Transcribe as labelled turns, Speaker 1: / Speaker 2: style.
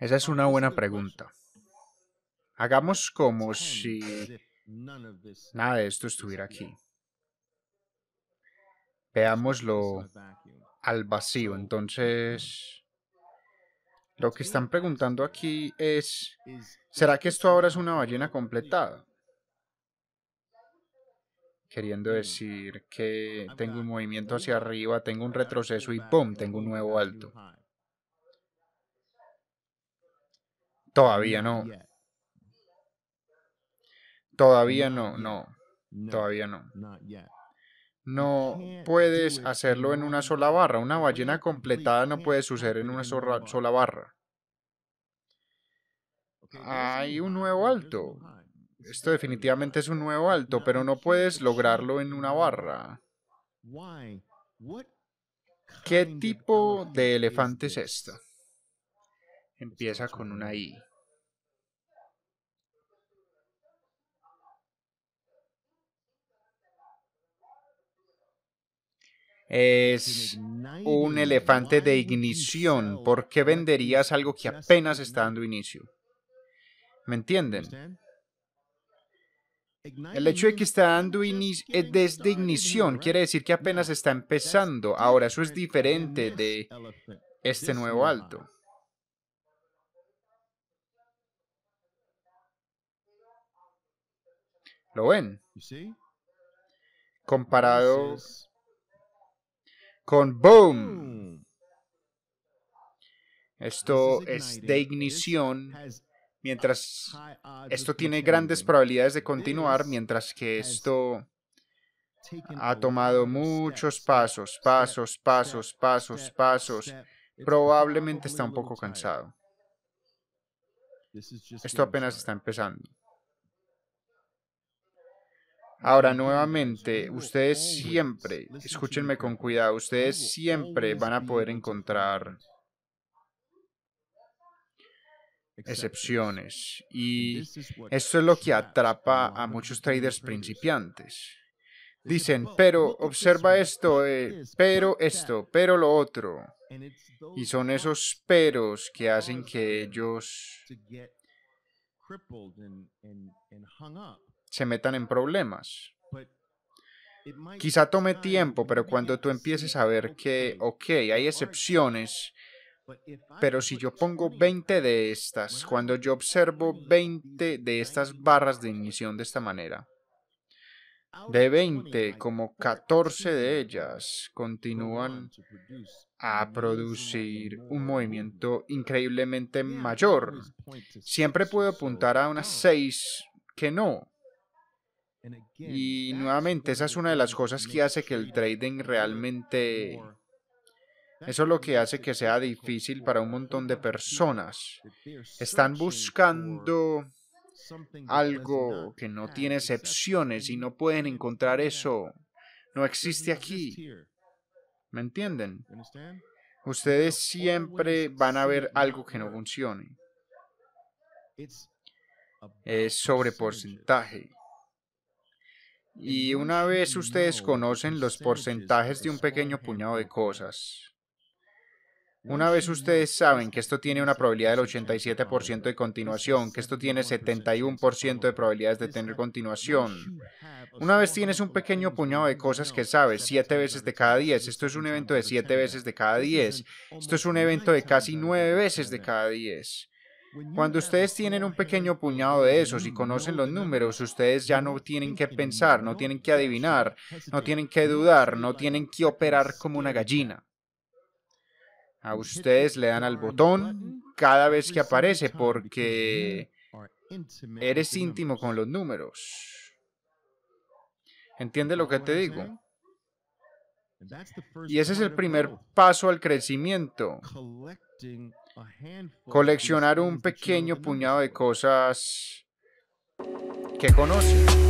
Speaker 1: Esa es una buena pregunta. Hagamos como si nada de esto estuviera aquí. Veámoslo al vacío. Entonces, lo que están preguntando aquí es, ¿será que esto ahora es una ballena completada? Queriendo decir que tengo un movimiento hacia arriba, tengo un retroceso y ¡pum! Tengo un nuevo alto. Todavía no. Todavía no, no. Todavía no. No puedes hacerlo en una sola barra. Una ballena completada no puede suceder en una sola, barra. Hay un nuevo alto. Esto definitivamente es un nuevo alto, pero no puedes lograrlo en una barra. ¿Qué tipo de elefante es esta? Empieza con una I. es un elefante de ignición. ¿Por qué venderías algo que apenas está dando inicio? ¿Me entienden? El hecho de que está dando inicio eh, desde ignición quiere decir que apenas está empezando. Ahora, eso es diferente de este nuevo alto. ¿Lo ven? Comparado con Boom. Mm. Esto es de ignición. Mientras esto tiene grandes probabilidades de continuar, mientras que esto ha tomado muchos pasos, pasos, pasos, pasos, pasos. Probablemente está un poco cansado. Esto apenas está empezando. Ahora, nuevamente, ustedes siempre, escúchenme con cuidado, ustedes siempre van a poder encontrar excepciones. Y esto es lo que atrapa a muchos traders principiantes. Dicen, pero observa esto, eh, pero esto, pero lo otro. Y son esos peros que hacen que ellos se metan en problemas. Quizá tome tiempo, pero cuando tú empieces a ver que, ok, hay excepciones, pero si yo pongo 20 de estas, cuando yo observo 20 de estas barras de ignición de esta manera, de 20, como 14 de ellas continúan a producir un movimiento increíblemente mayor. Siempre puedo apuntar a unas 6 que no, y nuevamente, esa es una de las cosas que hace que el trading realmente... Eso es lo que hace que sea difícil para un montón de personas. Están buscando algo que no tiene excepciones y no pueden encontrar eso. No existe aquí. ¿Me entienden? Ustedes siempre van a ver algo que no funcione. Es sobre porcentaje. Y una vez ustedes pues conocen los porcentajes de un pequeño puñado de cosas, una vez ustedes saben que esto tiene una probabilidad del 87% de continuación, que esto tiene 71% de probabilidades de tener continuación, una vez tienes un pequeño puñado de cosas que sabes, 7 veces de cada 10, esto es un evento de 7 veces de cada 10, esto es un evento de casi 9 veces de cada 10. Cuando ustedes tienen un pequeño puñado de esos y conocen los números, ustedes ya no tienen que pensar, no tienen que adivinar, no tienen que dudar, no tienen que operar como una gallina. A ustedes le dan al botón cada vez que aparece porque eres íntimo con los números. ¿Entiende lo que te digo? Y ese es el primer paso al crecimiento coleccionar un pequeño puñado de cosas que conoce.